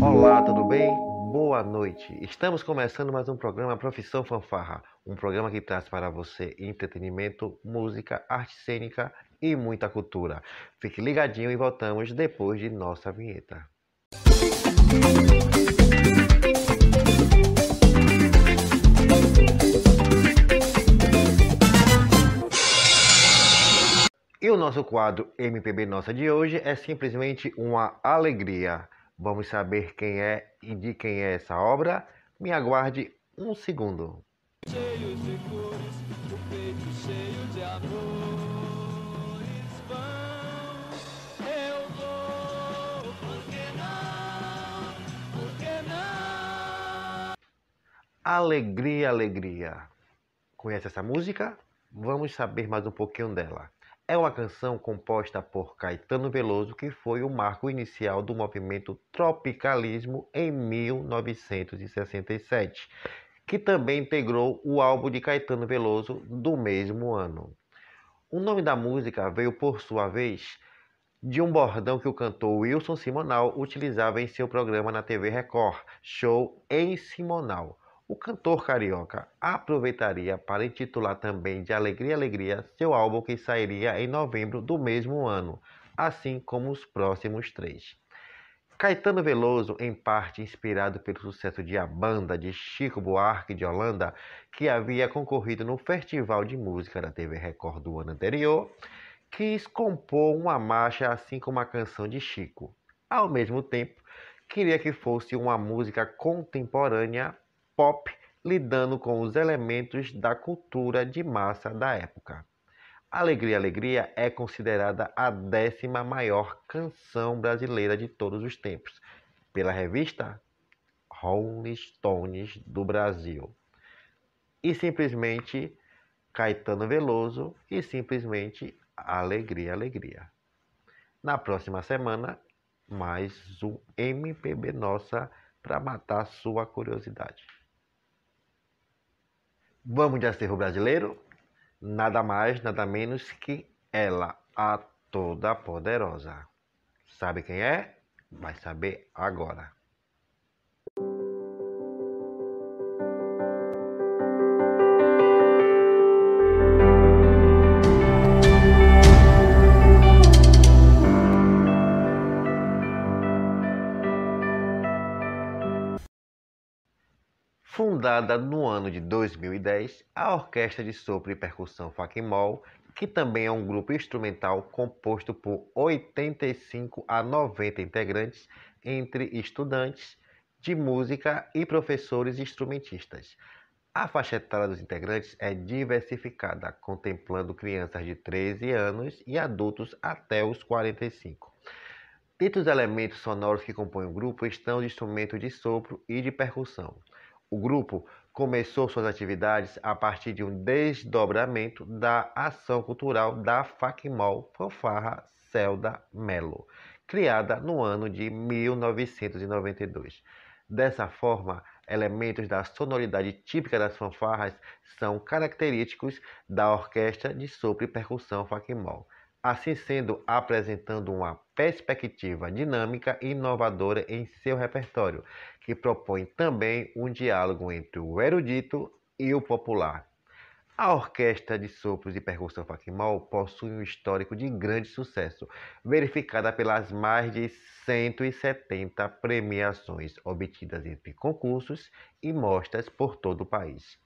Olá, tudo bem? Boa noite. Estamos começando mais um programa Profissão Fanfarra, um programa que traz para você entretenimento, música, arte cênica e muita cultura. Fique ligadinho e voltamos depois de nossa vinheta. E o nosso quadro MPB Nossa de hoje é simplesmente uma alegria. Vamos saber quem é e de quem é essa obra? Me aguarde um segundo. Cheio de cores, o peito cheio de amores vão. Eu vou, por que não? Por que não? Alegria, alegria. Conhece essa música? Vamos saber mais um pouquinho dela. É uma canção composta por Caetano Veloso que foi o marco inicial do movimento tropicalismo em 1967, que também integrou o álbum de Caetano Veloso do mesmo ano. O nome da música veio, por sua vez, de um bordão que o cantor Wilson Simonal utilizava em seu programa na TV Record, Show em Simonal o cantor carioca aproveitaria para intitular também de Alegria Alegria seu álbum que sairia em novembro do mesmo ano, assim como os próximos três. Caetano Veloso, em parte inspirado pelo sucesso de A Banda de Chico Buarque de Holanda, que havia concorrido no Festival de Música da TV Record do ano anterior, quis compor uma marcha assim como a canção de Chico. Ao mesmo tempo, queria que fosse uma música contemporânea pop lidando com os elementos da cultura de massa da época. Alegria Alegria é considerada a décima maior canção brasileira de todos os tempos pela revista Rolling Stones do Brasil. E simplesmente Caetano Veloso e simplesmente Alegria Alegria. Na próxima semana, mais um MPB Nossa para matar sua curiosidade. Vamos de acervo brasileiro? Nada mais, nada menos que ela, a toda poderosa. Sabe quem é? Vai saber agora. fundada no ano de 2010 a Orquestra de Sopro e Percussão Facmol, que também é um grupo instrumental composto por 85 a 90 integrantes, entre estudantes de música e professores instrumentistas. A faixa etária dos integrantes é diversificada, contemplando crianças de 13 anos e adultos até os 45. Dentre os elementos sonoros que compõem o grupo estão os instrumentos de sopro e de percussão, o grupo começou suas atividades a partir de um desdobramento da ação cultural da Facmol Fanfarra Celda Melo, criada no ano de 1992. Dessa forma, elementos da sonoridade típica das fanfarras são característicos da orquestra de sopro e percussão Facmol. Assim sendo, apresentando uma perspectiva dinâmica e inovadora em seu repertório, que propõe também um diálogo entre o erudito e o popular. A orquestra de sopros e percussão Faquimal possui um histórico de grande sucesso, verificada pelas mais de 170 premiações obtidas entre concursos e mostras por todo o país.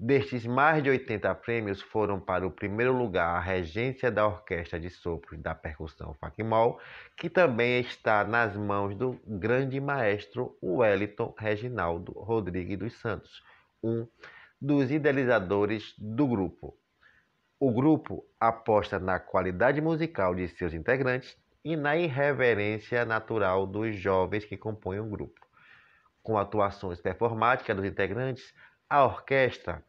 Destes, mais de 80 prêmios foram para o primeiro lugar a regência da Orquestra de Sopros da Percussão Facmol, que também está nas mãos do grande maestro Wellington Reginaldo Rodrigues dos Santos, um dos idealizadores do grupo. O grupo aposta na qualidade musical de seus integrantes e na irreverência natural dos jovens que compõem o grupo. Com atuações performáticas dos integrantes, a orquestra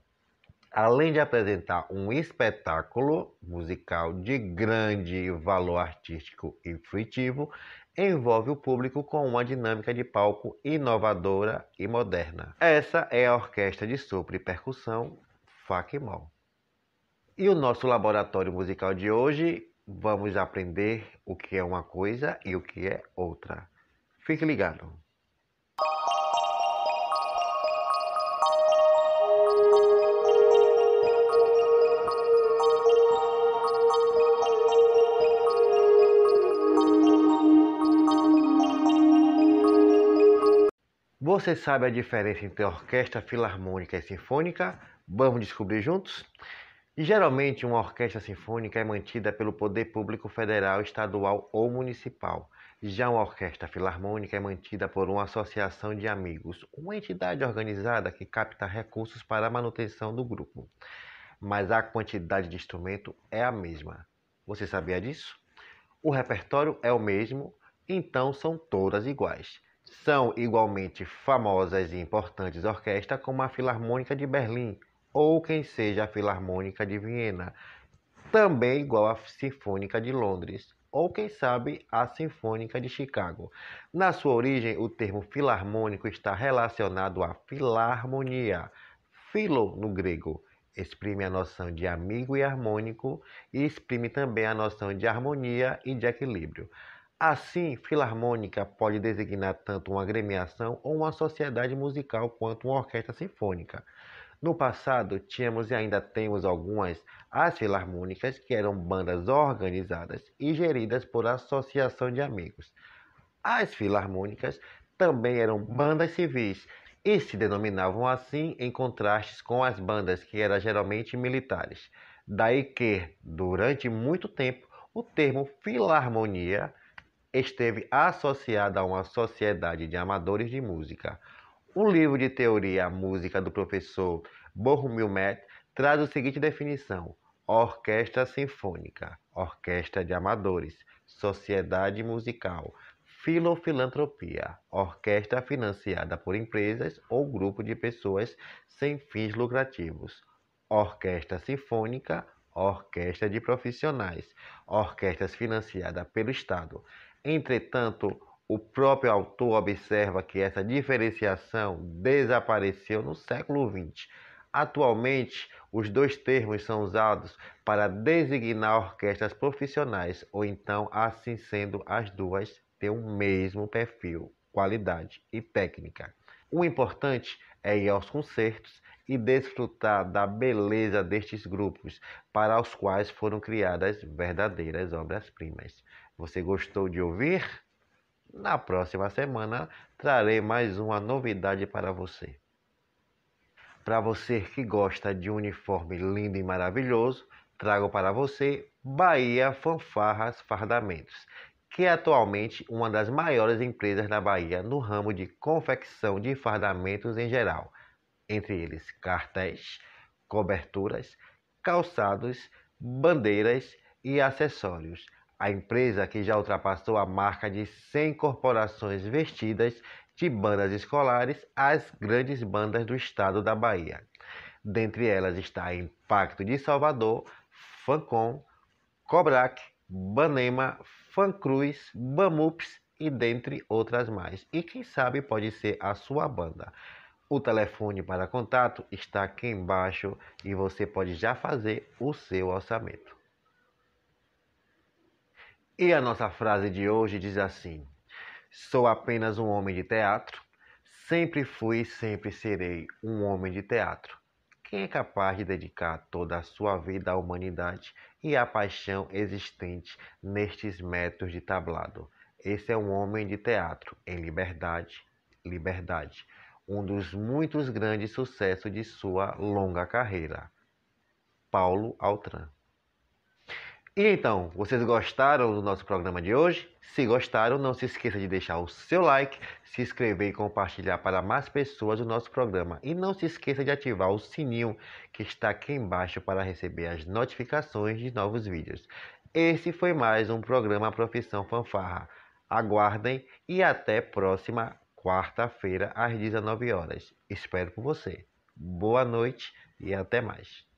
além de apresentar um espetáculo musical de grande valor artístico e fritivo, envolve o público com uma dinâmica de palco inovadora e moderna. Essa é a orquestra de sopro e percussão Facmol. E o nosso laboratório musical de hoje, vamos aprender o que é uma coisa e o que é outra. Fique ligado. Você sabe a diferença entre orquestra filarmônica e sinfônica? Vamos descobrir juntos? Geralmente, uma orquestra sinfônica é mantida pelo poder público federal, estadual ou municipal. Já uma orquestra filarmônica é mantida por uma associação de amigos, uma entidade organizada que capta recursos para a manutenção do grupo. Mas a quantidade de instrumento é a mesma. Você sabia disso? O repertório é o mesmo, então são todas iguais. São igualmente famosas e importantes orquestras como a Filarmônica de Berlim ou quem seja a Filarmônica de Viena, também igual à Sinfônica de Londres ou quem sabe a Sinfônica de Chicago. Na sua origem, o termo filarmônico está relacionado à filarmonia, Philo, no grego, exprime a noção de amigo e harmônico e exprime também a noção de harmonia e de equilíbrio. Assim, filarmônica pode designar tanto uma agremiação ou uma sociedade musical quanto uma orquestra sinfônica. No passado, tínhamos e ainda temos algumas as filarmônicas que eram bandas organizadas e geridas por associação de amigos. As filarmônicas também eram bandas civis e se denominavam assim em contrastes com as bandas que eram geralmente militares. Daí que, durante muito tempo, o termo filarmonia esteve associada a uma sociedade de amadores de música. O livro de teoria música do professor Borromil Met traz a seguinte definição: orquestra sinfônica, orquestra de amadores, sociedade musical, filofilantropiA, orquestra financiada por empresas ou grupo de pessoas sem fins lucrativos, orquestra sinfônica, orquestra de profissionais, orquestras financiada pelo Estado. Entretanto, o próprio autor observa que essa diferenciação desapareceu no século XX. Atualmente, os dois termos são usados para designar orquestras profissionais, ou então, assim sendo, as duas têm o mesmo perfil, qualidade e técnica. O importante é ir aos concertos e desfrutar da beleza destes grupos, para os quais foram criadas verdadeiras obras-primas. Você gostou de ouvir? Na próxima semana trarei mais uma novidade para você. Para você que gosta de um uniforme lindo e maravilhoso, trago para você Bahia Fanfarras Fardamentos, que é atualmente uma das maiores empresas da Bahia no ramo de confecção de fardamentos em geral, entre eles cartéis, coberturas, calçados, bandeiras e acessórios a empresa, que já ultrapassou a marca de 100 corporações vestidas de bandas escolares as grandes bandas do estado da Bahia. Dentre elas está Impacto de Salvador, Fancom, Cobrac, Banema, Fancruz, Bamups e dentre outras mais. E quem sabe pode ser a sua banda. O telefone para contato está aqui embaixo e você pode já fazer o seu orçamento. E a nossa frase de hoje diz assim: Sou apenas um homem de teatro, sempre fui e sempre serei um homem de teatro. Quem é capaz de dedicar toda a sua vida à humanidade e à paixão existente nestes métodos de tablado? Esse é um homem de teatro em liberdade, liberdade, um dos muitos grandes sucessos de sua longa carreira. Paulo Altran e então, vocês gostaram do nosso programa de hoje? Se gostaram, não se esqueça de deixar o seu like, se inscrever e compartilhar para mais pessoas o nosso programa. E não se esqueça de ativar o sininho que está aqui embaixo para receber as notificações de novos vídeos. Esse foi mais um programa Profissão Fanfarra. Aguardem e até próxima quarta-feira às 19 horas. Espero por você. Boa noite e até mais.